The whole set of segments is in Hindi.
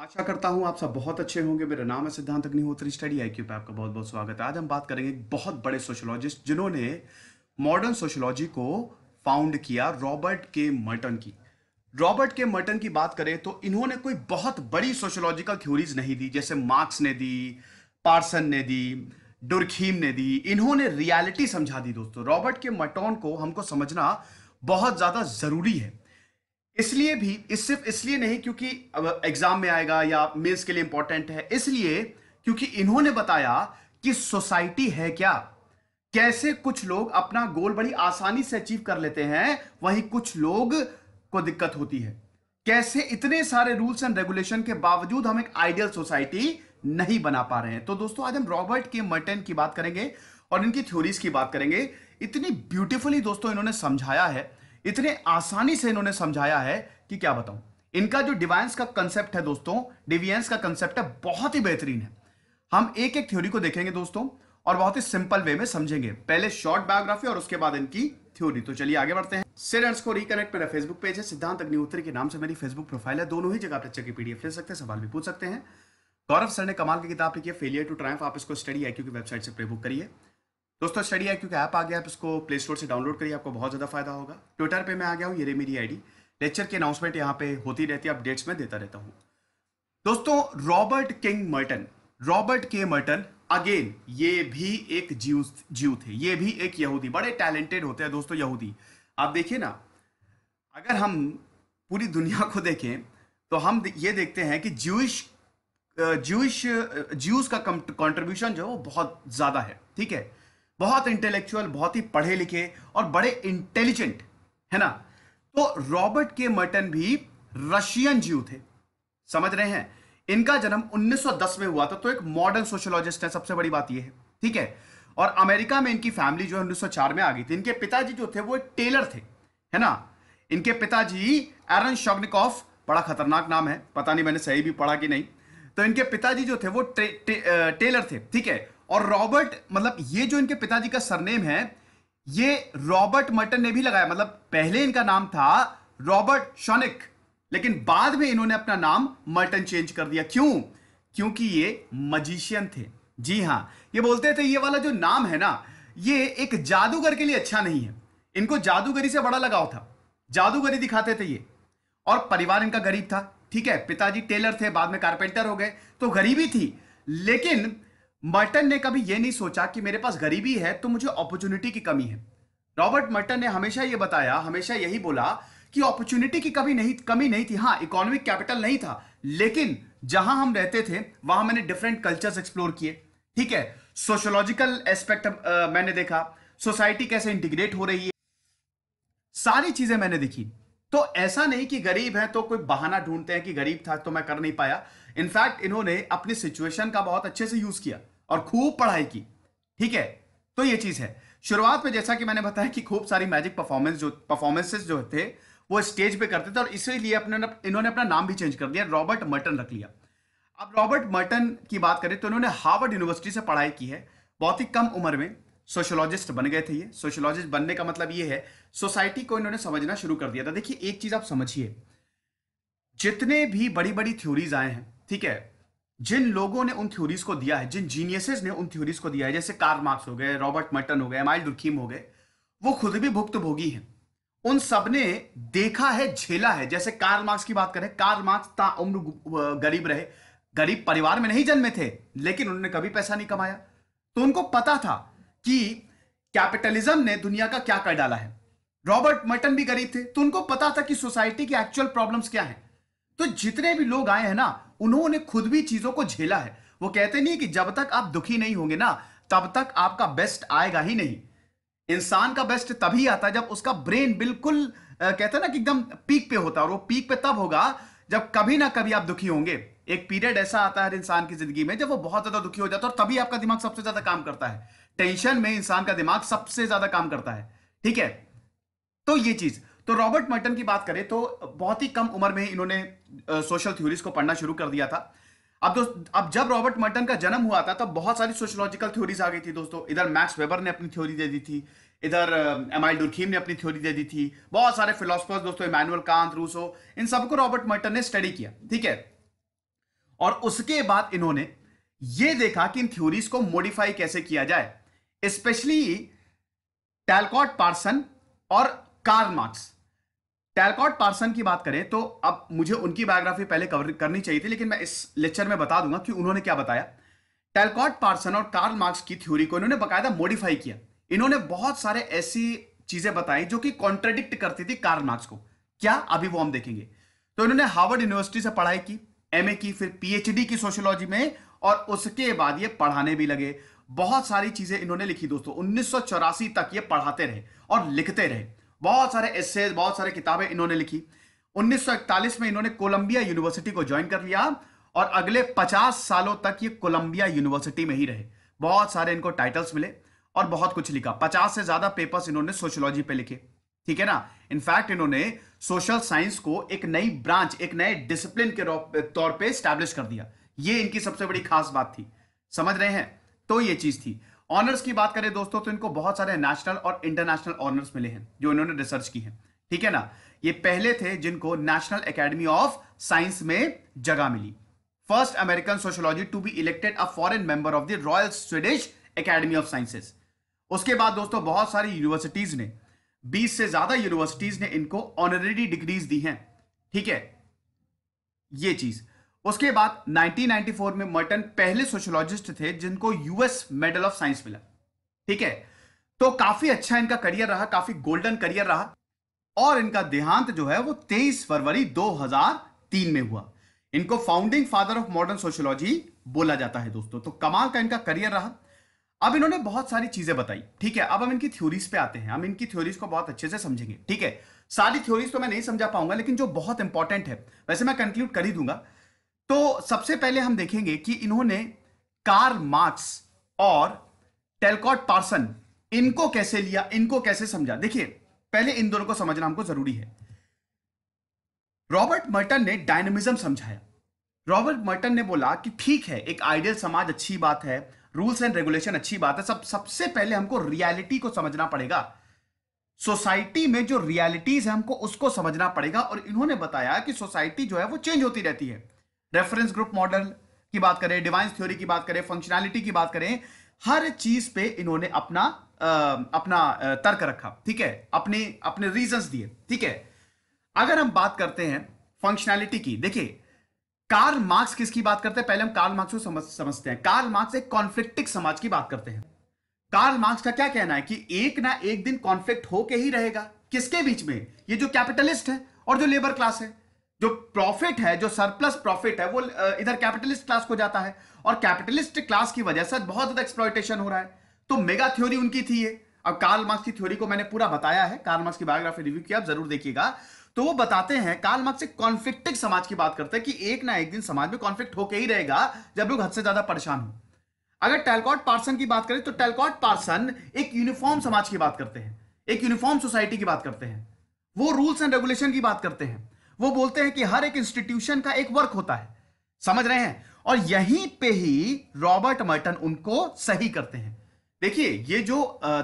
आशा करता हूँ आप सब बहुत अच्छे होंगे मेरा नाम है सिद्धांत अग्निहोत्री स्टडी आई क्यू पे आपका बहुत बहुत स्वागत है आज हम बात करेंगे एक बहुत बड़े सोशोलॉजिस्ट जिन्होंने मॉडर्न सोशोलॉजी को फाउंड किया रॉबर्ट के मर्टन की रॉबर्ट के मर्टन की बात करें तो इन्होंने कोई बहुत बड़ी सोशोलॉजिकल थ्योरीज नहीं दी जैसे मार्क्स ने दी पार्सन ने दी डुरखीम ने दी इन्होंने रियालिटी समझा दी दोस्तों रॉबर्ट के मर्टोन को हमको समझना बहुत ज़्यादा ज़रूरी है इसलिए भी इस सिर्फ इसलिए नहीं क्योंकि एग्जाम में आएगा या मेंस के लिए इंपॉर्टेंट है इसलिए क्योंकि इन्होंने बताया कि सोसाइटी है क्या कैसे कुछ लोग अपना गोल बड़ी आसानी से अचीव कर लेते हैं वहीं कुछ लोग को दिक्कत होती है कैसे इतने सारे रूल्स एंड रेगुलेशन के बावजूद हम एक आइडियल सोसाइटी नहीं बना पा रहे हैं तो दोस्तों आज हम रॉबर्ट के मर्टन की बात करेंगे और इनकी थ्योरीज की बात करेंगे इतनी ब्यूटीफुली दोस्तों इन्होंने समझाया है इतने आसानी से इन्होंने समझाया है कि क्या बताऊं इनका जो डिवाइंस का कंसेप्ट है दोस्तों डिवियंस का कंसेप्ट है बहुत ही बेहतरीन है हम एक एक थ्योरी को देखेंगे दोस्तों और बहुत ही सिंपल वे में समझेंगे पहले शॉर्ट बायोग्राफी और उसके बाद इनकी थ्योरी तो चलिए आगे बढ़ते हैं सिडर्स को रिकनेक्ट मेरा फेसबुक पेज है सिद्धांत अग्निहोत्री के नाम से मेरी फेसबुक प्रोफाइल है दोनों ही जगह आप लेक्चर की पीडीएफ ले सकते हैं सवाल भी पूछ सकते हैं गौरव सर ने कमाल की किताब लिखी है फेलियर टू ट्राइफ आप इसको स्टडी आई की वेबसाइट से प्रे बुक करिए दोस्तों स्टडी है क्योंकि ऐप आ गया आप इसको प्ले स्टोर से डाउनलोड करिए आपको बहुत ज़्यादा फायदा होगा ट्विटर पे मैं आ गया हूँ ये रे मेरी आईडी लेक्चर के अनाउंसमेंट यहाँ पे होती रहती है अपडेट्स में देता रहता हूँ दोस्तों Robert King Merton Robert K Merton again ये भी एक जीव जीव थे ये भी एक यहूदी बड़े टैलेंटेड होते हैं दोस्तों यहूदी आप देखिए ना अगर हम पूरी दुनिया को देखें तो हम ये देखते हैं कि ज्यूश ज्यूश ज्यूस का कंट्रीब्यूशन जो है वो बहुत ज़्यादा है ठीक है बहुत इंटेलेक्चुअल बहुत ही पढ़े लिखे और बड़े इंटेलिजेंट है ना तो रॉबर्ट के मर्टन भी रशियन जीव थे समझ रहे हैं इनका जन्म 1910 में हुआ था तो एक मॉडर्न सोशियोलॉजिस्ट है सबसे बड़ी बात यह है ठीक है और अमेरिका में इनकी फैमिली जो है उन्नीस में आ गई थी इनके पिताजी जो थे वो एक टेलर थे है ना इनके पिताजी एरन शॉगनिकॉफ बड़ा खतरनाक नाम है पता नहीं मैंने सही भी पढ़ा कि नहीं तो इनके पिताजी जो थे वो टे, टे, टेलर थे ठीक है और रॉबर्ट मतलब ये जो इनके पिताजी का सरनेम है ये रॉबर्ट मर्टन ने भी लगाया मतलब पहले इनका नाम था रॉबर्ट शॉनिक लेकिन बाद में इन्होंने अपना नाम मर्टन चेंज कर दिया क्यों क्योंकि ये मजिशियन थे जी हां ये बोलते थे ये वाला जो नाम है ना ये एक जादूगर के लिए अच्छा नहीं है इनको जादूगरी से बड़ा लगाव था जादूगरी दिखाते थे ये और परिवार इनका गरीब था ठीक है पिताजी टेलर थे बाद में कारपेंटर हो गए तो गरीबी थी लेकिन मर्टन ने कभी यह नहीं सोचा कि मेरे पास गरीबी है तो मुझे अपॉर्चुनिटी की कमी है रॉबर्ट मर्टन ने हमेशा यह बताया हमेशा यही बोला कि अपॉर्चुनिटी की कभी नहीं कमी नहीं थी हाँ इकोनॉमिक कैपिटल नहीं था लेकिन जहां हम रहते थे वहां मैंने डिफरेंट कल्चर्स एक्सप्लोर किए ठीक है सोशोलॉजिकल एस्पेक्ट मैंने देखा सोसाइटी कैसे इंटीग्रेट हो रही है सारी चीजें मैंने देखी तो ऐसा नहीं कि गरीब है तो कोई बहाना ढूंढते हैं कि गरीब था तो मैं कर नहीं पाया इनफैक्ट इन्होंने अपनी सिचुएशन का बहुत अच्छे से यूज किया और खूब पढ़ाई की ठीक है तो ये चीज है शुरुआत में जैसा कि मैंने बताया कि खूब सारी मैजिक परफॉर्मेंस जो परफॉर्मेंसेस जो थे वो स्टेज पे करते थे और इसीलिए अपने इन्होंने अपना नाम भी चेंज कर दिया रॉबर्ट मर्टन रख लिया अब रॉबर्ट मर्टन की बात करें तो इन्होंने हार्वर्ड यूनिवर्सिटी से पढ़ाई की है बहुत ही कम उम्र में सोशोलॉजिस्ट बन गए थे ये सोशोलॉजिस्ट बनने का मतलब ये है सोसाइटी को इन्होंने समझना शुरू कर दिया था देखिए एक चीज आप समझिए जितने भी बड़ी बड़ी थ्योरीज आए हैं ठीक है जिन लोगों ने उन थ्योरीज को दिया है जिन जीनियसेस ने उन थ्योरीज को दिया है जैसे कार मार्क्स हो गए रॉबर्ट मटन हो गए माइल दुखीम हो गए वो खुद भी भुक्त भोगी हैं उन सब ने देखा है झेला है जैसे कार्ल मार्क्स की बात करें कार्ल मार्क्स ता उम्र गरीब रहे गरीब परिवार में नहीं जन्मे थे लेकिन उन्होंने कभी पैसा नहीं कमाया तो उनको पता था कि कैपिटलिज्म ने दुनिया का क्या कर डाला है रॉबर्ट मटन भी गरीब थे तो उनको पता था कि सोसाइटी की एक्चुअल प्रॉब्लम्स क्या है तो जितने भी लोग आए हैं ना उन्होंने खुद भी चीजों को झेला है वो कहते नहीं कि जब तक आप दुखी नहीं होंगे ना तब तक आपका बेस्ट आएगा ही नहीं इंसान का बेस्ट तभी आता है जब उसका ब्रेन बिल्कुल कहते हैं ना कि एकदम पीक पे होता है और वो पीक पे तब होगा जब कभी ना कभी आप दुखी होंगे एक पीरियड ऐसा आता है इंसान की जिंदगी में जब वो बहुत ज्यादा दुखी हो जाता है और तभी आपका दिमाग सबसे ज्यादा काम करता है टेंशन में इंसान का दिमाग सबसे ज्यादा काम करता है ठीक है तो ये चीज तो रॉबर्ट मर्टन की बात करें तो बहुत ही कम उम्र में इन्होंने सोशल थ्योरीज को पढ़ना शुरू कर दिया था अब दोस्त अब जब रॉबर्ट मर्टन का जन्म हुआ था तब तो बहुत सारी सोशोलॉजिकल थ्योरीज आ गई थी दोस्तों इधर मैक्स वेबर ने अपनी थ्योरी दे दी थी इधर एम आई डुरखीम ने अपनी थ्योरी दे दी थी बहुत सारे फिलोसफर्स दोस्तों इमानुअल कांत रूसो इन सबको रॉबर्ट मर्टन ने स्टडी किया ठीक है और उसके बाद इन्होंने ये देखा कि इन थ्योरीज को मॉडिफाई कैसे किया जाए स्पेशली टैलकॉट पार्सन और कार्ल मार्क्स टैलकॉट पार्सन की बात करें तो अब मुझे उनकी बायोग्राफी पहले कवर करनी चाहिए थी लेकिन मैं इस लेक्चर में बता दूंगा कि उन्होंने क्या बताया टैलकॉट पार्सन और कार्ल मार्क्स की थ्योरी को इन्होंने बकायदा मॉडिफाई किया इन्होंने बहुत सारे ऐसी चीजें बताई जो कि कॉन्ट्रेडिक्ट करती थी कार्ल मार्क्स को क्या अभी वो हम देखेंगे तो इन्होंने हार्वर्ड यूनिवर्सिटी से पढ़ाई की एम की फिर पी की सोशोलॉजी में और उसके बाद ये पढ़ाने भी लगे बहुत सारी चीजें इन्होंने लिखी दोस्तों उन्नीस तक ये पढ़ाते रहे और लिखते रहे बहुत सारे एसेज बहुत सारे किताबें इन्होंने लिखी 1941 में इन्होंने कोलंबिया यूनिवर्सिटी को ज्वाइन कर लिया और अगले 50 सालों तक ये कोलंबिया यूनिवर्सिटी में ही रहे बहुत सारे इनको टाइटल्स मिले और बहुत कुछ लिखा 50 से ज्यादा पेपर्स इन्होंने सोशोलॉजी पे लिखे ठीक है ना इनफैक्ट इन्होंने सोशल साइंस को एक नई ब्रांच एक नए डिसिप्लिन के तौर पर स्टैब्लिश कर दिया ये इनकी सबसे बड़ी खास बात थी समझ रहे हैं तो ये चीज थी ऑनर्स की बात करें दोस्तों तो इनको बहुत सारे नेशनल और इंटरनेशनल ऑनर्स मिले हैं जो इन्होंने रिसर्च की है ठीक है ना ये पहले थे जिनको नेशनल एकेडमी ऑफ साइंस में जगह मिली first American sociology to be elected a foreign member of the royal Swedish academy of sciences उसके बाद दोस्तों बहुत सारी यूनिवर्सिटीज ने 20 से ज्यादा यूनिवर्सिटीज ने इनको ऑनररी डिग्रीज दी हैं ठीक है ये चीज उसके बाद 1994 में मर्टन पहले सोशोलॉजिस्ट थे जिनको यूएस मेडल ऑफ साइंस मिला ठीक है तो काफी अच्छा इनका करियर रहा काफी गोल्डन करियर रहा और इनका देहांत जो है वो 23 फरवरी 2003 में हुआ इनको founding father of modern sociology बोला जाता है दोस्तों तो कमाल का इनका करियर रहा अब इन्होंने बहुत सारी चीजें बताई ठीक है अब हम इनकी थ्योरीज पे आते हैं हम इनकी थ्योरीज को बहुत अच्छे से समझेंगे ठीक है सारी थ्योरीज तो मैं नहीं समझा पाऊंगा लेकिन जो बहुत इंपॉर्टेंट है वैसे मैं कंक्लूड कर ही दूंगा तो सबसे पहले हम देखेंगे कि इन्होंने कार मार्क्स और टेलकॉट पार्सन इनको कैसे लिया इनको कैसे समझा देखिए पहले इन दोनों को समझना हमको जरूरी है रॉबर्ट मर्टन ने डायनेमिज्म समझाया रॉबर्ट मर्टन ने बोला कि ठीक है एक आइडियल समाज अच्छी बात है रूल्स एंड रेगुलेशन अच्छी बात है सब सबसे पहले हमको रियलिटी को समझना पड़ेगा सोसाइटी में जो रियलिटीज है हमको उसको समझना पड़ेगा और इन्होंने बताया कि सोसाइटी जो है वो चेंज होती रहती है रेफरेंस ग्रुप मॉडल की बात करें डिवाइंस थ्योरी की बात करें फंक्शनैलिटी की बात करें हर चीज पे इन्होंने अपना आ, अपना तर्क रखा ठीक है अपने अपने रीजंस दिए ठीक है अगर हम बात करते हैं फंक्शनैलिटी की देखिए कार्ल मार्क्स किसकी बात करते हैं पहले हम कार्ल मार्क्स को समझ समझते हैं कार्ल मार्क्स एक कॉन्फ्लिक्टिक समाज की बात करते हैं कार्ल मार्क्स का क्या कहना है कि एक ना एक दिन कॉन्फ्लिक्ट होके ही रहेगा किसके बीच में ये जो कैपिटलिस्ट है और जो लेबर क्लास है जो प्रॉफिट है जो सरप्लस प्रॉफिट है वो इधर कैपिटलिस्ट क्लास को जाता है और कैपिटलिस्ट क्लास की वजह से बहुत ज्यादा एक्सप्लॉयटेशन हो रहा है तो मेगा थ्योरी उनकी थी ये अब कार्ल मार्क्स की थ्योरी को मैंने पूरा बताया है कार्ल मार्क्स की बायोग्राफी रिव्यू किया आप जरूर देखिएगा तो वो बताते हैं कार्ल मार्क्स एक कॉन्फ्लिक्टिक समाज की बात करते हैं कि एक ना एक दिन समाज में कॉन्फ्लिक्ट होके ही रहेगा जब लोग हद से ज्यादा परेशान हो अगर टेलकॉट पार्सन की बात करें तो टेलकॉट पार्सन एक यूनिफॉर्म समाज की बात करते हैं एक यूनिफॉर्म सोसाइटी की बात करते हैं वो रूल्स एंड रेगुलेशन की बात करते हैं वो बोलते हैं कि हर एक इंस्टीट्यूशन का एक वर्क होता है समझ रहे हैं और यहीं पे ही रॉबर्ट मर्टन उनको सही करते हैं देखिए ये जो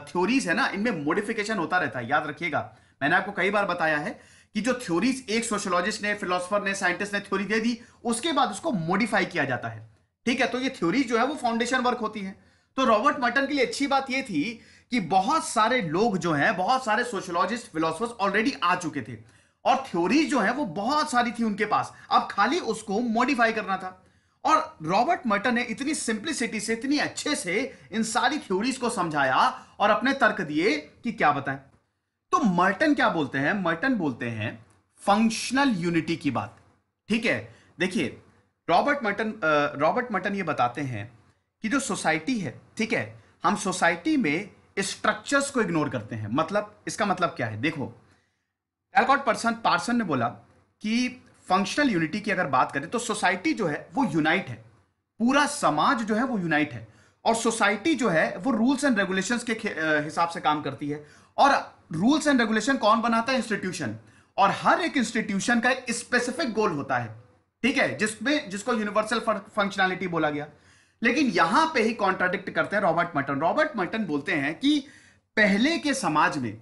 थ्योरीज है ना इनमें मॉडिफिकेशन होता रहता है याद रखिएगा मैंने आपको कई बार बताया है कि जो थ्योरीज एक सोशोलॉजिस्ट ने फिलोसफर ने साइंटिस्ट ने थ्योरी दे दी उसके बाद उसको मॉडिफाई किया जाता है ठीक है तो ये थ्योरी जो है वो फाउंडेशन वर्क होती है तो रॉबर्ट मर्टन के लिए अच्छी बात यह थी कि बहुत सारे लोग जो हैं बहुत सारे सोशोलॉजिस्ट फिलोसफर्स ऑलरेडी आ चुके थे और थ्योरी जो है वो बहुत सारी थी उनके पास अब खाली उसको मॉडिफाई करना था और रॉबर्ट मर्टन ने इतनी सिंप्लिसिटी से इतनी अच्छे से इन सारी थ्योरीज को समझाया और अपने तर्क दिए कि क्या बताएं तो मर्टन क्या बोलते हैं मर्टन बोलते हैं फंक्शनल यूनिटी की बात ठीक है देखिए रॉबर्ट मर्टन रॉबर्ट मर्टन ये बताते हैं कि जो सोसाइटी है ठीक है हम सोसाइटी में स्ट्रक्चर्स को इग्नोर करते हैं मतलब इसका मतलब क्या है देखो एलकॉट पर्सन पार्सन ने बोला कि फंक्शनल यूनिटी की अगर बात करें तो सोसाइटी जो है वो यूनाइट है पूरा समाज जो है वो यूनाइट है और सोसाइटी जो है वो रूल्स एंड रेगुलेशंस के हिसाब से काम करती है और रूल्स एंड रेगुलेशन कौन बनाता है इंस्टीट्यूशन और हर एक इंस्टीट्यूशन का एक स्पेसिफिक गोल होता है ठीक है जिसमें जिसको यूनिवर्सल फंक्शनैलिटी बोला गया लेकिन यहां पे ही कॉन्ट्राडिक्ट करते हैं रॉबर्ट मटन रॉबर्ट मटन बोलते हैं कि पहले के समाज में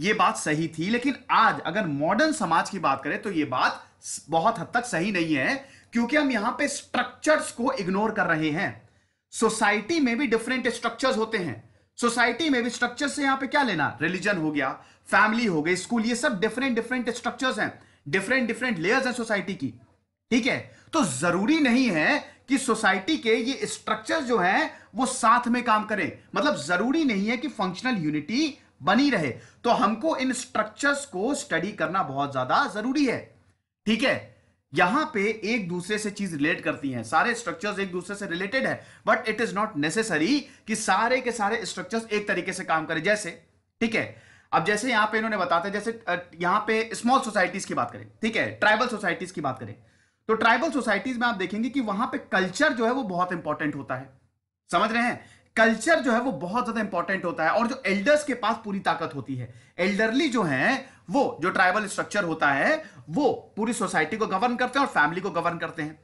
ये बात सही थी लेकिन आज अगर मॉडर्न समाज की बात करें तो ये बात बहुत हद तक सही नहीं है क्योंकि हम यहां पे स्ट्रक्चर्स को इग्नोर कर रहे हैं सोसाइटी में भी डिफरेंट स्ट्रक्चर्स होते हैं सोसाइटी में भी स्ट्रक्चर से यहां पे क्या लेना रिलीजन हो गया फैमिली हो गई स्कूल ये सब डिफरेंट डिफरेंट स्ट्रक्चर्स हैं डिफरेंट डिफरेंट लेयर्स हैं सोसाइटी की ठीक है तो जरूरी नहीं है कि सोसाइटी के ये स्ट्रक्चर जो है वो साथ में काम करें मतलब जरूरी नहीं है कि फंक्शनल यूनिटी बनी रहे तो हमको इन स्ट्रक्चर्स को स्टडी करना बहुत ज्यादा जरूरी है ठीक है यहां पे एक दूसरे से चीज रिलेट करती हैं सारे स्ट्रक्चर्स एक दूसरे से रिलेटेड है but it is not necessary कि सारे के सारे स्ट्रक्चर्स एक तरीके से काम करें जैसे ठीक है अब जैसे यहां पे इन्होंने बताते जैसे यहां पे स्मॉल सोसाइटीज की बात करें ठीक है ट्राइबल सोसाइटीज की बात करें तो ट्राइबल सोसाइटीज में आप देखेंगे कि वहां पे कल्चर जो है वो बहुत इंपॉर्टेंट होता है समझ रहे हैं कल्चर जो है वो बहुत ज्यादा इंपॉर्टेंट होता है और जो एल्डर्स के पास पूरी ताकत होती है एल्डरली जो है वो जो ट्राइबल स्ट्रक्चर होता है वो पूरी सोसाइटी को गवर्न करते हैं और फैमिली को गवर्न करते हैं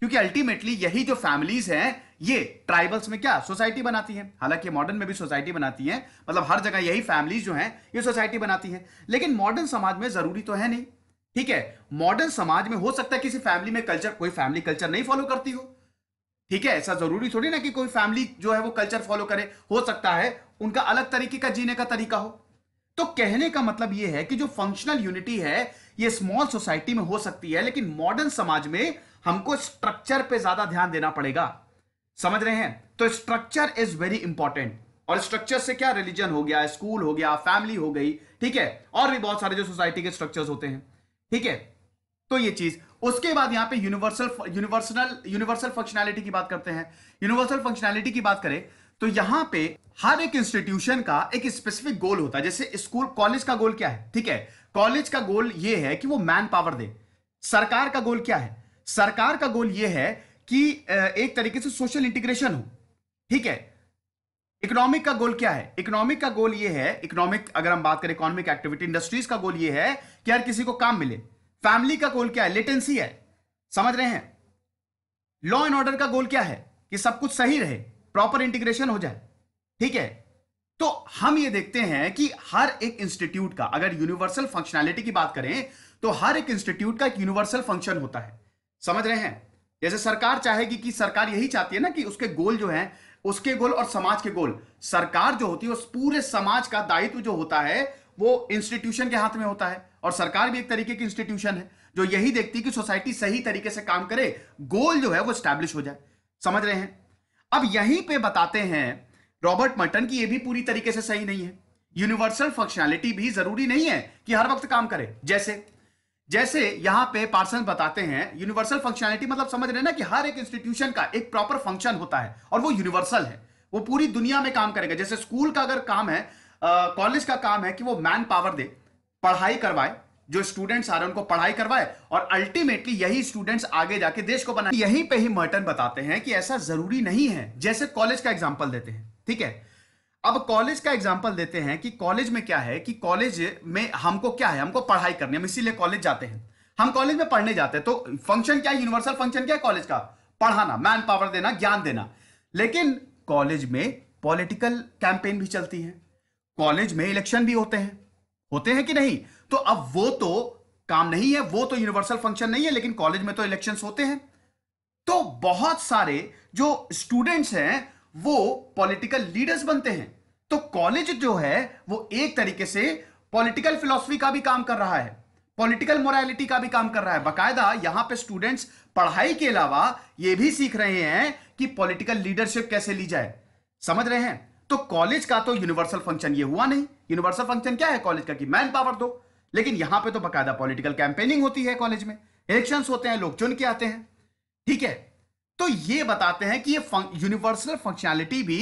क्योंकि अल्टीमेटली यही जो फैमिलीज हैं ये ट्राइबल्स में क्या सोसाइटी बनाती है हालांकि मॉडर्न में भी सोसाइटी बनाती है मतलब हर जगह यही फैमिलीज जो हैं ये सोसाइटी बनाती है लेकिन मॉडर्न समाज में जरूरी तो है नहीं ठीक है मॉडर्न समाज में हो सकता है किसी फैमिली में कल्चर कोई फैमिली कल्चर नहीं फॉलो करती हो ठीक है ऐसा जरूरी थोड़ी ना कि कोई फैमिली जो है वो कल्चर फॉलो करे हो सकता है उनका अलग तरीके का जीने का तरीका हो तो कहने का मतलब यह है कि जो फंक्शनल यूनिटी है ये स्मॉल सोसाइटी में हो सकती है लेकिन मॉडर्न समाज में हमको स्ट्रक्चर पे ज्यादा ध्यान देना पड़ेगा समझ रहे हैं तो स्ट्रक्चर इज वेरी इंपॉर्टेंट और स्ट्रक्चर से क्या रिलीजन हो गया स्कूल हो गया फैमिली हो गई ठीक है और भी बहुत सारे जो सोसाइटी के स्ट्रक्चर्स होते हैं ठीक है तो ये चीज उसके बाद यहां पे यूनिवर्सल यूनिवर्सल यूनिवर्सल फंक्शनैलिटी की बात करते हैं यूनिवर्सल फंक्शनैलिटी की बात करें तो यहां पे हर एक इंस्टीट्यूशन का एक स्पेसिफिक गोल होता है जैसे स्कूल कॉलेज का गोल क्या है ठीक है कॉलेज का गोल ये है कि वो मैन पावर दे सरकार का गोल क्या है सरकार का गोल ये है कि एक तरीके से सोशल इंटीग्रेशन हो ठीक है इकोनॉमिक का गोल क्या है इकोनॉमिक का गोल ये है इकोनॉमिक अगर हम बात करें इकोनॉमिक एक्टिविटी इंडस्ट्रीज का गोल ये है कि हर किसी को काम मिले फैमिली का गोल क्या है लेटेंसी है समझ रहे हैं लॉ एंड ऑर्डर का गोल क्या है कि सब कुछ सही रहे प्रॉपर इंटीग्रेशन हो जाए ठीक है तो हम ये देखते हैं कि हर एक इंस्टीट्यूट का अगर यूनिवर्सल फंक्शनैलिटी की बात करें तो हर एक इंस्टीट्यूट का एक यूनिवर्सल फंक्शन होता है समझ रहे हैं जैसे सरकार चाहेगी कि सरकार यही चाहती है ना कि उसके गोल जो है उसके गोल और समाज के गोल सरकार जो होती है उस पूरे समाज का दायित्व जो होता है वो इंस्टीट्यूशन के हाथ में होता है और सरकार भी एक तरीके की इंस्टीट्यूशन है जो यही देखती है कि सोसाइटी सही तरीके से काम करे गोल जो है वो स्टैब्लिश हो जाए समझ रहे हैं अब यहीं पे बताते हैं रॉबर्ट मटन की ये भी पूरी तरीके से सही नहीं है यूनिवर्सल फंक्शनैलिटी भी जरूरी नहीं है कि हर वक्त काम करे जैसे जैसे यहां पे पार्सन बताते हैं यूनिवर्सल फंक्शनैलिटी मतलब समझ रहे हैं ना कि हर एक इंस्टीट्यूशन का एक प्रॉपर फंक्शन होता है और वो यूनिवर्सल है वो पूरी दुनिया में काम करेगा जैसे स्कूल का अगर काम है कॉलेज का काम है कि वो मैन पावर दे पढ़ाई करवाए जो स्टूडेंट्स आ रहे हैं उनको पढ़ाई करवाए और अल्टीमेटली यही स्टूडेंट्स आगे जाके देश को बनाए यहीं पे ही मर्टन बताते हैं कि ऐसा जरूरी नहीं है जैसे कॉलेज का एग्जाम्पल देते हैं ठीक है अब कॉलेज का एग्जाम्पल देते हैं कि कॉलेज में क्या है कि कॉलेज में हमको क्या है हमको पढ़ाई करनी हम इसीलिए कॉलेज जाते हैं हम कॉलेज में पढ़ने जाते हैं तो फंक्शन क्या है यूनिवर्सल फंक्शन क्या है कॉलेज का पढ़ाना मैन पावर देना ज्ञान देना लेकिन कॉलेज में पॉलिटिकल कैंपेन भी चलती है कॉलेज में इलेक्शन भी होते हैं होते हैं कि नहीं तो अब वो तो काम नहीं है वो तो यूनिवर्सल फंक्शन नहीं है लेकिन कॉलेज में तो इलेक्शन होते हैं तो बहुत सारे जो स्टूडेंट्स हैं वो पॉलिटिकल लीडर्स बनते हैं तो कॉलेज जो है वो एक तरीके से पॉलिटिकल फिलोसफी का भी काम कर रहा है पॉलिटिकल मोरालिटी का भी काम कर रहा है बकायदा यहां पे स्टूडेंट्स पढ़ाई के अलावा ये भी सीख रहे हैं कि पॉलिटिकल लीडरशिप कैसे ली जाए समझ रहे हैं तो कॉलेज का तो यूनिवर्सल फंक्शन ये हुआ नहीं यूनिवर्सल फंक्शन क्या है कॉलेज का कि मैन पावर दो लेकिन यहां पे तो बकायदा पॉलिटिकल कैंपेनिंग होती है कॉलेज में इलेक्शंस होते हैं लोग चुन के आते हैं ठीक है तो ये बताते हैं कि ये यूनिवर्सल फंक्शनैलिटी भी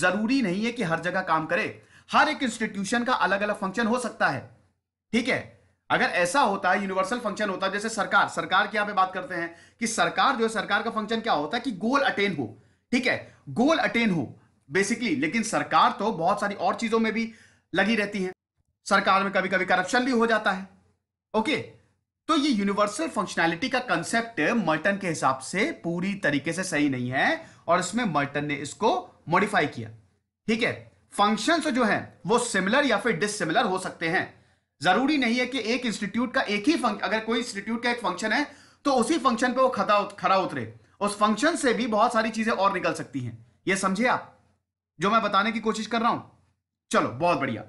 जरूरी नहीं है कि हर जगह काम करे हर एक इंस्टीट्यूशन का अलग अलग फंक्शन हो सकता है ठीक है अगर ऐसा होता है यूनिवर्सल फंक्शन होता है जैसे सरकार सरकार की यहां पर बात करते हैं कि सरकार जो सरकार का फंक्शन क्या होता है कि गोल अटेन हो ठीक है गोल अटेन हो बेसिकली लेकिन सरकार तो बहुत सारी और चीजों में भी लगी रहती है सरकार में कभी कभी करप्शन भी हो जाता है ओके तो ये यूनिवर्सल फंक्शनैलिटी का कंसेप्ट मर्टन के हिसाब से पूरी तरीके से सही नहीं है और इसमें मर्टन ने इसको मॉडिफाई किया ठीक है फंक्शन जो है वो सिमिलर या फिर डिसिमिलर हो सकते हैं जरूरी नहीं है कि एक इंस्टीट्यूट का एक ही फंक्शन अगर कोई इंस्टीट्यूट का एक फंक्शन है तो उसी फंक्शन पे वो खड़ा खड़ा उतरे उस फंक्शन से भी बहुत सारी चीजें और निकल सकती हैं ये समझे आप जो मैं बताने की कोशिश कर रहा हूं चलो बहुत बढ़िया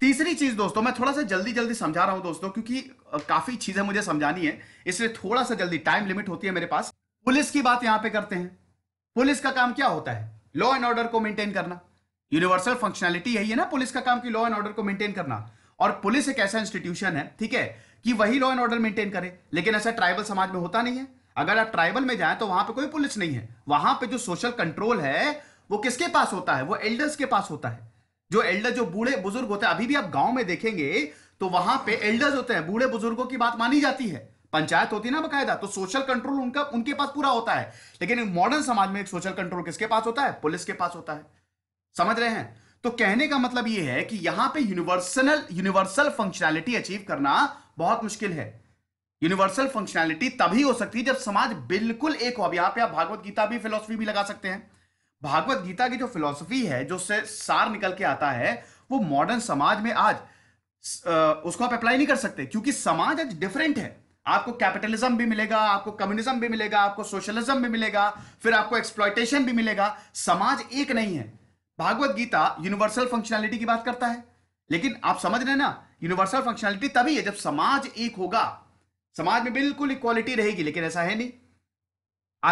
तीसरी चीज दोस्तों मैं थोड़ा सा जल्दी जल्दी समझा रहा हूं दोस्तों क्योंकि काफी चीजें मुझे समझानी है इसलिए थोड़ा सा जल्दी टाइम लिमिट होती है मेरे पास पुलिस की बात यहां पे करते हैं पुलिस का काम क्या होता है लॉ एंड ऑर्डर को मेंटेन करना यूनिवर्सल फंक्शनैलिटी यही है ना पुलिस का काम की लॉ एंड ऑर्डर को मेंटेन करना और पुलिस एक ऐसा इंस्टीट्यूशन है ठीक है कि वही लॉ एंड ऑर्डर मेंटेन करे लेकिन ऐसा ट्राइबल समाज में होता नहीं है अगर आप ट्राइबल में जाएं तो वहां पे कोई पुलिस नहीं है वहां पे जो सोशल कंट्रोल है वो किसके पास होता है वो एल्डर्स के पास होता है जो एल्डर जो बूढ़े बुजुर्ग होते हैं अभी भी आप गांव में देखेंगे तो वहां पे एल्डर्स होते हैं बूढ़े बुजुर्गों की बात मानी जाती है पंचायत होती है ना बकायदा तो सोशल कंट्रोल उनका उनके पास पूरा होता है लेकिन मॉडर्न समाज में एक सोशल कंट्रोल किसके पास होता है पुलिस के पास होता है समझ रहे हैं तो कहने का मतलब यह है कि यहां पे यूनिवर्सल यूनिवर्सल फंक्शनैलिटी अचीव करना बहुत मुश्किल है यूनिवर्सल फंक्शनैलिटी तभी हो सकती है जब समाज बिल्कुल एक हो अब यहां पर आप भागवत गीता भी फिलोसफी भी लगा सकते हैं भागवत गीता की जो फिलॉसफी है जो से सार निकल के आता है वो मॉडर्न समाज में आज उसको आप अप्लाई नहीं कर सकते क्योंकि समाज आज डिफरेंट है आपको कैपिटलिज्म भी मिलेगा आपको कम्युनिज्म भी मिलेगा आपको सोशलिज्म भी मिलेगा फिर आपको एक्सप्लॉयटेशन भी मिलेगा समाज एक नहीं है भागवत गीता यूनिवर्सल फंक्शनैलिटी की बात करता है लेकिन आप समझ रहे ना यूनिवर्सल फंक्शनैलिटी तभी है जब समाज एक होगा समाज में बिल्कुल इक्वालिटी रहेगी लेकिन ऐसा है नहीं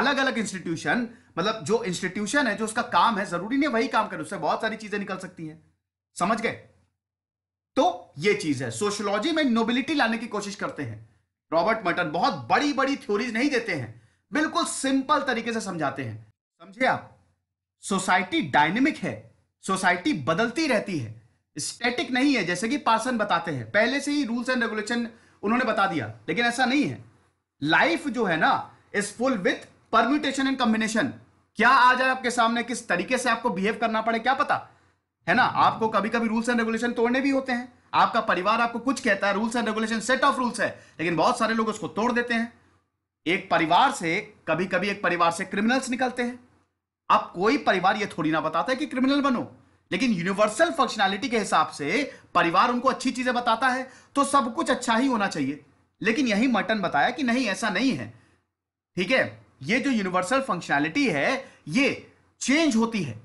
अलग अलग इंस्टीट्यूशन मतलब जो इंस्टीट्यूशन है जो उसका काम है जरूरी नहीं वही काम करे उससे बहुत सारी चीजें निकल सकती हैं समझ गए तो ये चीज है सोशियोलॉजी में नोबिलिटी लाने की कोशिश करते हैं रॉबर्ट मटन बहुत बड़ी बड़ी थ्योरीज नहीं देते हैं बिल्कुल सिंपल तरीके से समझाते हैं समझे आप सोसाइटी डायनेमिक है सोसाइटी बदलती रहती है स्टैटिक नहीं है जैसे कि पासन बताते हैं पहले से ही रूल्स एंड रेगुलेशन उन्होंने बता दिया लेकिन ऐसा नहीं है लाइफ जो है ना is full with permutation and combination क्या आ जाए आपके सामने किस तरीके से आपको बिहेव करना पड़े क्या पता है ना आपको कभी कभी रूल्स एंड रेगुलेशन तोड़ने भी होते हैं आपका परिवार आपको कुछ कहता है rules and regulation set of rules है लेकिन बहुत सारे लोग उसको तोड़ देते हैं एक परिवार से कभी कभी एक परिवार से क्रिमिनल्स निकलते हैं आप कोई परिवार यह थोड़ी ना बताता है कि क्रिमिनल बनो लेकिन यूनिवर्सल फंक्शनैलिटी के हिसाब से परिवार उनको अच्छी चीजें बताता है तो सब कुछ अच्छा ही होना चाहिए लेकिन यही मटन बताया कि नहीं ऐसा नहीं है ठीक है ये जो यूनिवर्सल फंक्शनैलिटी है ये चेंज होती है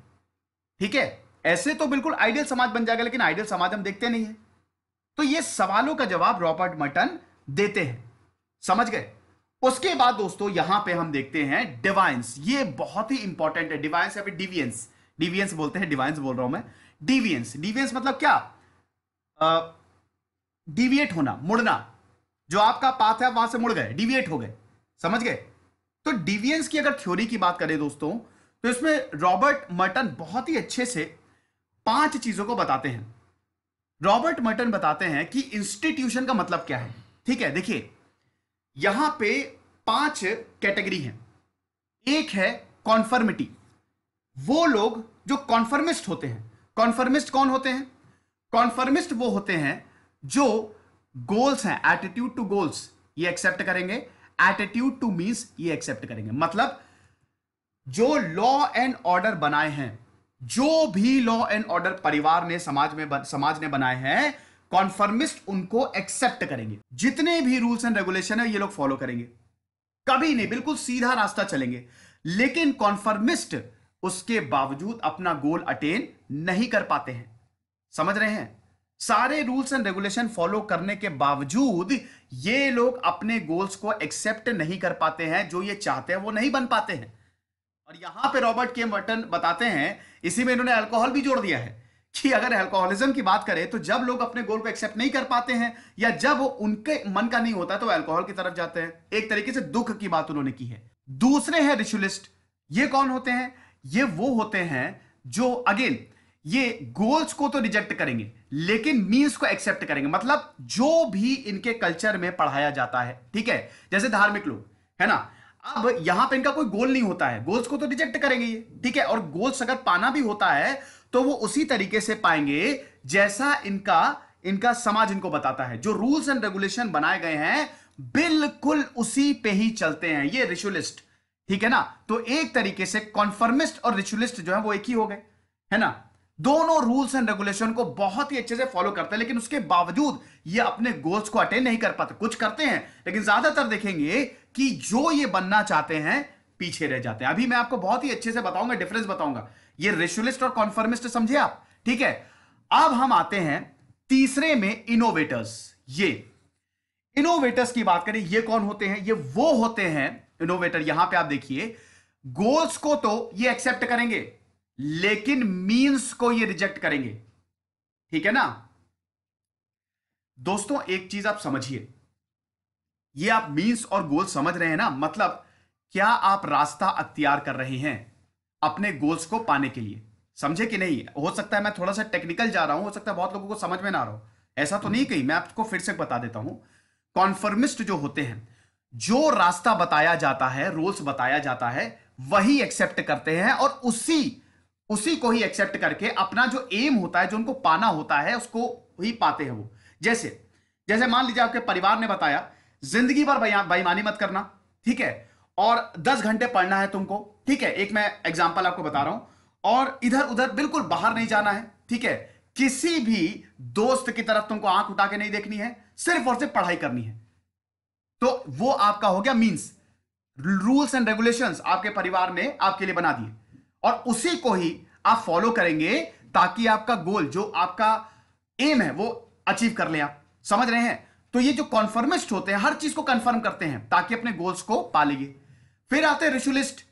ठीक है ऐसे तो बिल्कुल आइडियल समाज बन जाएगा लेकिन आइडियल समाज हम देखते नहीं है तो ये सवालों का जवाब रॉबर्ट मटन देते हैं समझ गए उसके बाद दोस्तों यहां पे हम देखते हैं डिवाइंस ये बहुत ही इंपॉर्टेंट है डिवाइंस या फिर डिवियंस डिवियंस बोलते हैं डिवाइंस बोल रहा हूं मैं डिवियंस डिवियंस मतलब क्या डिविएट होना मुड़ना जो आपका पाथ है वहां से मुड़ गए डिविएट हो गए समझ गए तो डिवियंस की अगर थ्योरी की बात करें दोस्तों तो इसमें रॉबर्ट मर्टन बहुत ही अच्छे से पांच चीजों को बताते हैं रॉबर्ट मर्टन बताते हैं कि इंस्टीट्यूशन का मतलब क्या है ठीक है देखिए यहां पे पांच कैटेगरी हैं एक है कॉन्फर्मिटी वो लोग जो कॉन्फर्मिस्ट होते हैं कॉन्फर्मिस्ट कौन होते हैं कॉन्फर्मिस्ट वो होते हैं जो गोल्स हैं एटीट्यूड टू गोल्स ये एक्सेप्ट करेंगे एटीट्यूड टू मीन्स ये एक्सेप्ट करेंगे मतलब जो लॉ एंड ऑर्डर बनाए हैं जो भी लॉ एंड ऑर्डर परिवार ने समाज में बन, समाज ने बनाए हैं कॉन्फर्मिस्ट उनको एक्सेप्ट करेंगे जितने भी रूल्स एंड रेगुलेशन है ये लोग फॉलो करेंगे कभी नहीं बिल्कुल सीधा रास्ता चलेंगे लेकिन कॉन्फर्मिस्ट उसके बावजूद अपना गोल अटेन नहीं कर पाते हैं समझ रहे हैं सारे रूल्स एंड रेगुलेशन फॉलो करने के बावजूद ये लोग अपने गोल्स को एक्सेप्ट नहीं कर पाते हैं जो ये चाहते हैं वो नहीं बन पाते हैं और यहां पे रॉबर्ट के मर्टन बताते हैं इसी में इन्होंने अल्कोहल भी जोड़ दिया है कि अगर अल्कोहलिज्म की बात करें तो जब लोग अपने गोल को एक्सेप्ट नहीं कर पाते हैं या जब वो उनके मन का नहीं होता तो अल्कोहल की तरफ जाते हैं एक तरीके से दुख की बात उन्होंने की है दूसरे हैं रिचुअलिस्ट ये कौन होते हैं ये वो होते हैं जो अगेन ये गोल्स को तो रिजेक्ट करेंगे लेकिन मीन्स को एक्सेप्ट करेंगे मतलब जो भी इनके कल्चर में पढ़ाया जाता है ठीक है जैसे धार्मिक लोग है ना अब यहां पे इनका कोई गोल नहीं होता है गोल्स को तो रिजेक्ट करेंगे ये ठीक है और गोल्स अगर पाना भी होता है तो वो उसी तरीके से पाएंगे जैसा इनका इनका समाज इनको बताता है जो रूल्स एंड रेगुलेशन बनाए गए हैं बिल्कुल उसी पे ही चलते हैं ये रिचुअलिस्ट ठीक है ना तो एक तरीके से कॉन्फर्मिस्ट और रिचुअलिस्ट जो है वो एक ही हो गए है ना दोनों रूल्स एंड रेगुलेशन को बहुत ही अच्छे से फॉलो करते हैं लेकिन उसके बावजूद ये अपने गोल्स को अटेन नहीं कर पाते कुछ करते हैं लेकिन ज्यादातर देखेंगे कि जो ये बनना चाहते हैं पीछे रह जाते हैं अभी मैं आपको बहुत ही अच्छे से बताऊंगा डिफरेंस बताऊंगा ये रेशुलिस्ट और कॉन्फर्मिस्ट समझे आप ठीक है अब हम आते हैं तीसरे में इनोवेटर्स ये इनोवेटर्स की बात करें ये कौन होते हैं ये वो होते हैं इनोवेटर यहां पे आप देखिए गोल्स को तो ये एक्सेप्ट करेंगे लेकिन मीन्स को ये रिजेक्ट करेंगे ठीक है ना दोस्तों एक चीज आप समझिए ये आप मीन्स और गोल समझ रहे हैं ना मतलब क्या आप रास्ता अख्तियार कर रहे हैं अपने गोल्स को पाने के लिए समझे कि नहीं हो सकता है मैं थोड़ा सा टेक्निकल जा रहा हूं हो सकता है बहुत लोगों को समझ में ना आ रहा हो ऐसा तो नहीं कही मैं आपको फिर से बता देता हूं कॉन्फर्मिस्ट जो होते हैं जो रास्ता बताया जाता है रोल्स बताया जाता है वही एक्सेप्ट करते हैं और उसी उसी को ही एक्सेप्ट करके अपना जो एम होता है जो उनको पाना होता है उसको ही पाते हैं वो जैसे जैसे मान लीजिए आपके परिवार ने बताया जिंदगी भर बेईमानी मत करना ठीक है और दस घंटे पढ़ना है तुमको ठीक है एक मैं एग्जाम्पल आपको बता रहा हूं और इधर उधर बिल्कुल बाहर नहीं जाना है ठीक है किसी भी दोस्त की तरफ तुमको आंख उठा के नहीं देखनी है सिर्फ और सिर्फ पढ़ाई करनी है तो वो आपका हो गया मीन्स रूल्स एंड रेगुलेशंस आपके परिवार ने आपके लिए बना दिए और उसी को ही आप फॉलो करेंगे ताकि आपका गोल जो आपका एम है वो अचीव कर ले आप समझ रहे हैं तो ये जो कॉन्फर्मिस्ट होते हैं हर चीज को कंफर्म करते हैं ताकि अपने गोल्स को पालेंगे फिर आते हैं रिशुलिस्ट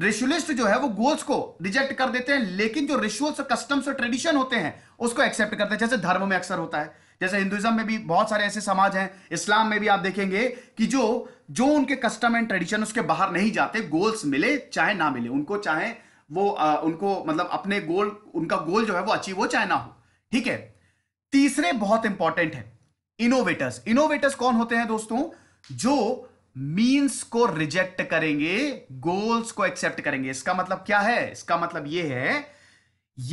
रिशुलिस्ट जो है वो गोल्स को रिजेक्ट कर देते हैं लेकिन जो रिशुअल्स और कस्टम्स और ट्रेडिशन होते हैं उसको एक्सेप्ट करते हैं जैसे धर्म में अक्सर होता है जैसे हिंदुइज्म में भी बहुत सारे ऐसे समाज हैं इस्लाम में भी आप देखेंगे कि जो जो उनके कस्टम एंड ट्रेडिशन उसके बाहर नहीं जाते गोल्स मिले चाहे ना मिले उनको चाहे वो आ, उनको मतलब अपने गोल उनका गोल जो है वो अचीव हो चाहे ना हो ठीक है तीसरे बहुत इंपॉर्टेंट है इनोवेटर्स इनोवेटर्स कौन होते हैं दोस्तों जो मींस को रिजेक्ट करेंगे गोल्स को एक्सेप्ट करेंगे इसका मतलब क्या है इसका मतलब यह है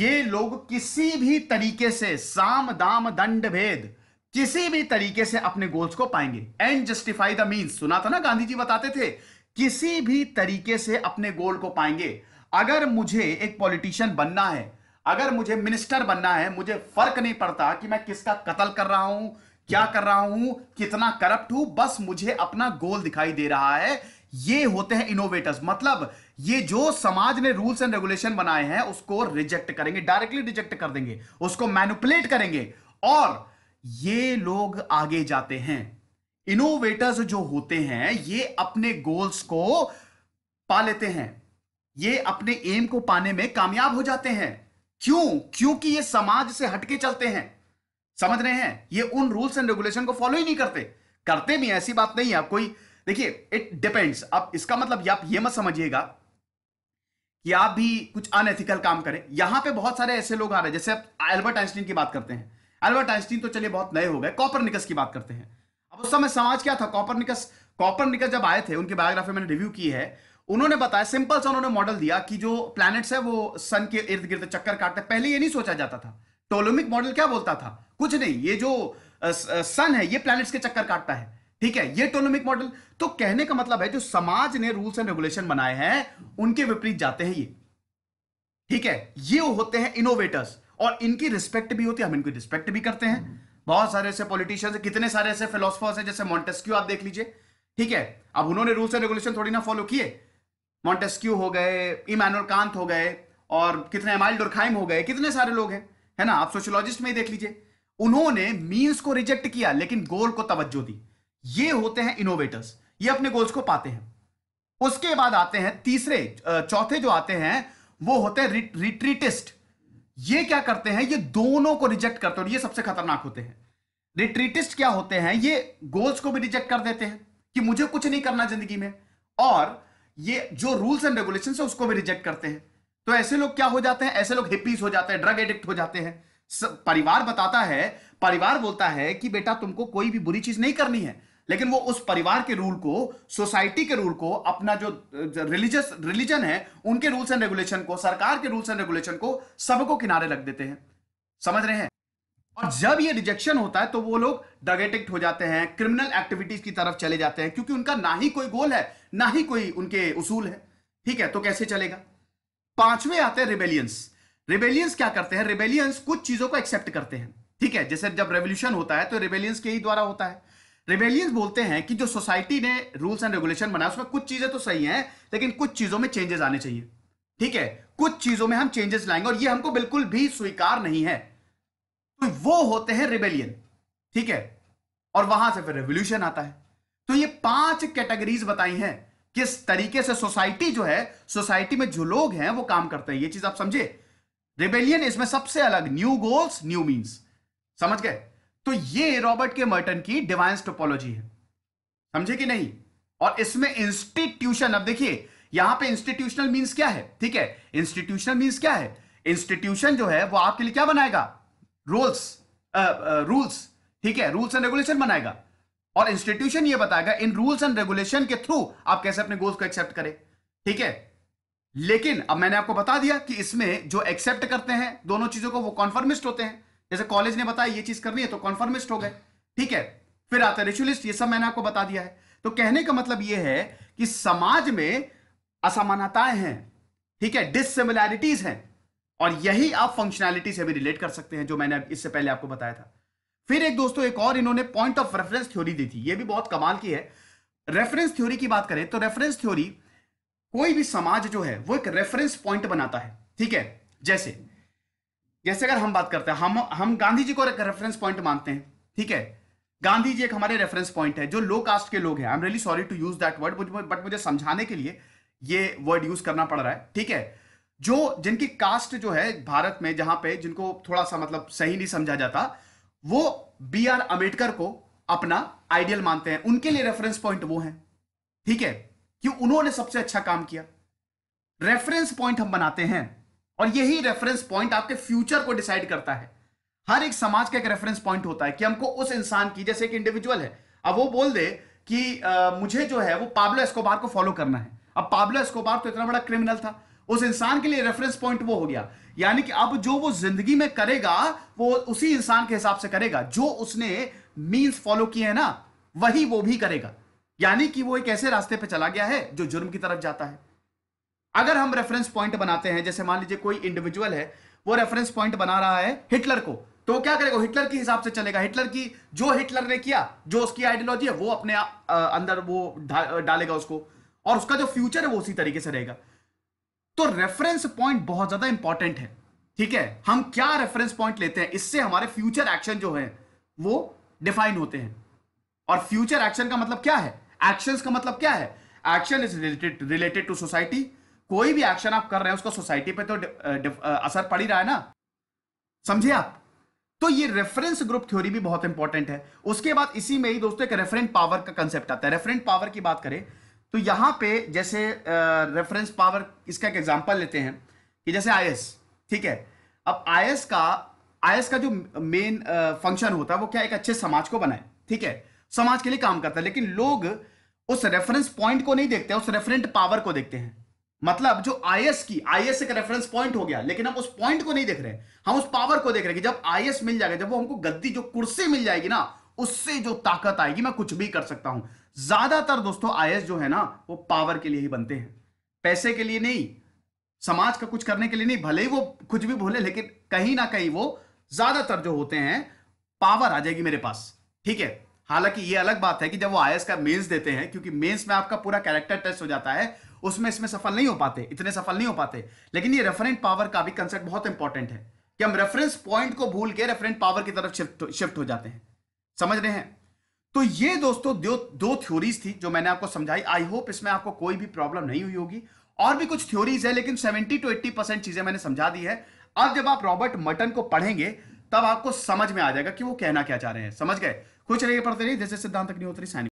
ये लोग किसी भी तरीके से साम दाम दंड भेद किसी भी तरीके से अपने गोल्स को पाएंगे एंड जस्टिफाई द मीन्स सुना था ना गांधी जी बताते थे किसी भी तरीके से अपने गोल को पाएंगे अगर मुझे एक पॉलिटिशियन बनना है अगर मुझे मिनिस्टर बनना है मुझे फर्क नहीं पड़ता कि मैं किसका कत्ल कर रहा हूं क्या कर रहा हूं कितना करप्ट हूं बस मुझे अपना गोल दिखाई दे रहा है ये होते हैं इनोवेटर्स मतलब ये जो समाज ने रूल्स एंड रेगुलेशन बनाए हैं उसको रिजेक्ट करेंगे डायरेक्टली रिजेक्ट कर देंगे उसको मैनुपुलेट करेंगे और ये लोग आगे जाते हैं इनोवेटर्स जो होते हैं ये अपने गोल्स को पा लेते हैं ये अपने एम को पाने में कामयाब हो जाते हैं क्यों क्योंकि ये समाज से हटके चलते हैं समझ रहे हैं ये उन रूल्स एंड रेगुलेशन को फॉलो ही नहीं करते करते भी ऐसी बात नहीं है कोई देखिए इट डिपेंड्स अब इसका मतलब आप ये मत समझिएगा कि आप भी कुछ अनएथिकल काम करें यहां पे बहुत सारे ऐसे लोग आ रहे हैं जैसे आप एल्बर्ट आइंस्टीन की बात करते हैं एल्बर्ट आइंस्टीन तो चलिए बहुत नए हो गए कॉपर की बात करते हैं अब उस समय समाज क्या था कॉपर निकस कॉपर निकस जब आए थे उनकी बायोग्राफी मैंने रिव्यू की है उन्होंने बताया सिंपल सा उन्होंने मॉडल दिया कि जो प्लैनेट्स है वो सन के इर्द गिर्द चक्कर काटते पहले ये नहीं सोचा जाता था टोलोमिक मॉडल क्या बोलता था कुछ नहीं ये जो सन है ये प्लैनेट्स के चक्कर काटता है ठीक है ये टोलोमिक मॉडल तो कहने का मतलब है जो समाज ने रूल्स एंड रेगुलेशन बनाए हैं उनके विपरीत जाते हैं ये ठीक है ये होते हैं इनोवेटर्स और इनकी रिस्पेक्ट भी होती है हम इनकी रिस्पेक्ट भी करते हैं बहुत सारे ऐसे पॉलिटिशियंस कितने सारे ऐसे फिलोसफर्स हैं जैसे मॉन्टेस्क्यू आप देख लीजिए ठीक है अब उन्होंने रूल्स एंड रेगुलेशन थोड़ी ना फॉलो किए मॉन्टेस्क्यू हो गए इमानुअल कांत हो गए और कितने एमाइल डोरखाइम हो गए कितने सारे लोग हैं है ना आप सोशियोलॉजिस्ट में ही देख लीजिए उन्होंने मीन्स को रिजेक्ट किया लेकिन गोल को तवज्जो दी ये होते हैं इनोवेटर्स ये अपने गोल्स को पाते हैं उसके बाद आते हैं तीसरे चौथे जो आते हैं वो होते हैं रिट्रीटिस्ट ये क्या करते हैं ये दोनों को रिजेक्ट करते हैं और ये सबसे खतरनाक होते हैं रिट्रीटिस्ट क्या होते हैं ये गोल्स को भी रिजेक्ट कर देते हैं कि मुझे कुछ नहीं करना जिंदगी में और ये जो रूल्स एंड रेगुलेशन है उसको भी रिजेक्ट करते हैं तो ऐसे लोग क्या हो जाते हैं ऐसे लोग हिप्पीज हो जाते हैं ड्रग एडिक्ट हो जाते हैं परिवार बताता है परिवार बोलता है कि बेटा तुमको कोई भी बुरी चीज नहीं करनी है लेकिन वो उस परिवार के रूल को सोसाइटी के रूल को अपना जो रिलीजियस रिलीजन है उनके रूल्स एंड रेगुलेशन को सरकार के रूल्स एंड रेगुलेशन को सबको किनारे रख देते हैं समझ रहे हैं और जब ये रिजेक्शन होता है तो वो लोग ड्रग एडिक्ट हो जाते हैं क्रिमिनल एक्टिविटीज की तरफ चले जाते हैं क्योंकि उनका ना ही कोई गोल है ना ही कोई उनके उसूल है ठीक है तो कैसे चलेगा पांचवे आते हैं रिबेलियंस रिबेलियंस क्या करते हैं रिबेलियंस कुछ चीजों को एक्सेप्ट करते हैं ठीक है जैसे जब रेवोल्यूशन होता है तो रिबेलियंस के ही द्वारा होता है रिबेलियंस बोलते हैं कि जो सोसाइटी ने रूल्स एंड रेगुलेशन बनाया उसमें कुछ चीजें तो सही हैं लेकिन कुछ चीजों में चेंजेस आने चाहिए ठीक है कुछ चीजों में हम चेंजेस लाएंगे और ये हमको बिल्कुल भी स्वीकार नहीं है तो वो होते हैं रिबेलियन ठीक है और वहां से फिर रेवोल्यूशन आता है तो ये पांच कैटेगरीज बताई हैं किस तरीके से सोसाइटी जो है सोसाइटी में जो लोग हैं वो काम करते हैं ये चीज आप समझे रिबेलियन इसमें सबसे अलग न्यू गोल्स न्यू मींस समझ गए तो ये रॉबर्ट के मर्टन की डिवाइंस टोपोलॉजी है समझे कि नहीं और इसमें इंस्टीट्यूशन अब देखिए यहां पे इंस्टीट्यूशनल मीन क्या है ठीक है इंस्टीट्यूशनल मीन क्या है इंस्टीट्यूशन जो है वो आपके लिए क्या बनाएगा रूल्स रूल्स uh, uh, ठीक है रूल्स एंड रेगुलेशन बनाएगा और इंस्टीट्यूशन ये बताएगा इन रूल्स एंड रेगुलेशन के थ्रू आप कैसे अपने गोल्स को एक्सेप्ट करें ठीक है लेकिन अब मैंने आपको बता दिया कि इसमें जो एक्सेप्ट करते हैं दोनों चीजों को वो कॉन्फर्मिस्ट होते हैं जैसे कॉलेज ने बताया ये चीज करनी है तो कॉन्फर्मिस्ट हो गए ठीक है फिर आता रिचुअलिस्ट ये सब मैंने आपको बता दिया है तो कहने का मतलब यह है कि समाज में असमानताएं हैं ठीक है डिसिमिलैरिटीज हैं और यही आप फंक्शनैलिटी से भी रिलेट कर सकते हैं जो मैंने इससे पहले आपको बताया था फिर एक दोस्तों एक और इन्होंने पॉइंट ऑफ रेफरेंस थ्योरी दी थी ये भी बहुत कमाल की है रेफरेंस थ्योरी की बात करें तो रेफरेंस थ्योरी कोई भी समाज जो है वो एक रेफरेंस पॉइंट बनाता है ठीक है जैसे जैसे अगर हम बात करते हैं हम हम गांधी जी को एक रेफरेंस पॉइंट मानते हैं ठीक है गांधी जी एक हमारे रेफरेंस पॉइंट है जो लो कास्ट के लोग हैं I am really sorry to use that word but मुझे समझाने के लिए ये वर्ड यूज करना पड़ रहा है ठीक है जो जिनकी कास्ट जो है भारत में जहां पे जिनको थोड़ा सा मतलब सही नहीं समझा जाता वो बी आर अम्बेडकर को अपना आइडियल मानते हैं उनके लिए रेफरेंस पॉइंट वो है ठीक है कि उन्होंने सबसे अच्छा काम किया रेफरेंस पॉइंट हम बनाते हैं और यही रेफरेंस पॉइंट आपके फ्यूचर को डिसाइड करता है हर एक समाज का एक रेफरेंस पॉइंट होता है कि हमको उस इंसान की जैसे एक इंडिविजुअल है अब वो बोल दे कि आ, मुझे जो है वो पाब्लो एस्कोबार को फॉलो करना है अब पाब्लो एस्कोबार तो इतना बड़ा क्रिमिनल था उस इंसान के लिए रेफरेंस पॉइंट वो हो गया यानी कि अब जो वो जिंदगी में करेगा वो उसी इंसान के हिसाब से करेगा जो उसने मीन्स फॉलो किए हैं ना वही वो भी करेगा यानी कि वो एक ऐसे रास्ते पे चला गया है जो जुर्म की तरफ जाता है अगर हम रेफरेंस पॉइंट बनाते हैं जैसे मान लीजिए कोई इंडिविजुअल है वो रेफरेंस पॉइंट बना रहा है हिटलर को तो क्या करेगा हिटलर के हिसाब से चलेगा हिटलर की जो हिटलर ने किया जो उसकी आइडियोलॉजी है वो अपने आ, अंदर वो डालेगा उसको और उसका जो फ्यूचर है वो उसी तरीके से रहेगा तो रेफरेंस पॉइंट बहुत ज्यादा इंपॉर्टेंट है ठीक है हम क्या रेफरेंस पॉइंट लेते हैं इससे हमारे फ्यूचर एक्शन जो है वो डिफाइन होते हैं और फ्यूचर एक्शन का मतलब क्या है एक्शन का मतलब क्या है action is related related to society कोई भी एक्शन आप कर रहे हैं उसका सोसाइटी पे तो असर पड़ ही रहा है ना समझे आप तो ये रेफरेंस ग्रुप थ्योरी भी बहुत इंपॉर्टेंट है उसके बाद इसी में ही दोस्तों एक रेफरेंट पावर का कंसेप्ट आता है रेफरेंट पावर की बात करें तो यहां पे जैसे रेफरेंस पावर इसका एक एग्जांपल लेते हैं कि जैसे आई ठीक है अब आई का आई का जो मेन फंक्शन होता है वो क्या एक अच्छे समाज को बनाए ठीक है समाज के लिए काम करता है लेकिन लोग उस रेफरेंस पॉइंट को नहीं देखते उस रेफरेंट पावर को देखते हैं मतलब जो आई की आई एक रेफरेंस पॉइंट हो गया लेकिन हम उस पॉइंट को नहीं देख रहे हम उस पावर को देख रहे हैं कि जब आई मिल जाएगा जब वो हमको गद्दी जो कुर्सी मिल जाएगी ना उससे जो ताकत आएगी मैं कुछ भी कर सकता हूं ज्यादातर दोस्तों आई जो है ना वो पावर के लिए ही बनते हैं पैसे के लिए नहीं समाज का कुछ करने के लिए नहीं भले ही वो कुछ भी बोले लेकिन कहीं ना कहीं वो ज्यादातर जो होते हैं पावर आ जाएगी मेरे पास ठीक है हालांकि ये अलग बात है कि जब वो आई का मेंस देते हैं क्योंकि मेंस में आपका पूरा कैरेक्टर टेस्ट हो जाता है उसमें इसमें सफल नहीं हो पाते इतने सफल नहीं हो पाते लेकिन ये रेफरेंट पावर का भी कंसेप्ट बहुत इंपॉर्टेंट है कि हम रेफरेंस पॉइंट को भूल के रेफरेंट पावर की तरफ शिफ्ट शिफ्ट हो जाते हैं समझ रहे हैं तो ये दोस्तों दो दो थ्योरीज थी जो मैंने आपको समझाई आई होप इसमें आपको कोई भी प्रॉब्लम नहीं हुई होगी और भी कुछ थ्योरीज है लेकिन 70 टू 80 परसेंट चीजें मैंने समझा दी है अब जब आप रॉबर्ट मटन को पढ़ेंगे तब आपको समझ में आ जाएगा कि वो कहना क्या चाह रहे हैं समझ गए कुछ नहीं पढ़ते नहीं जैसे सिद्धांत अग्निहोत्री होते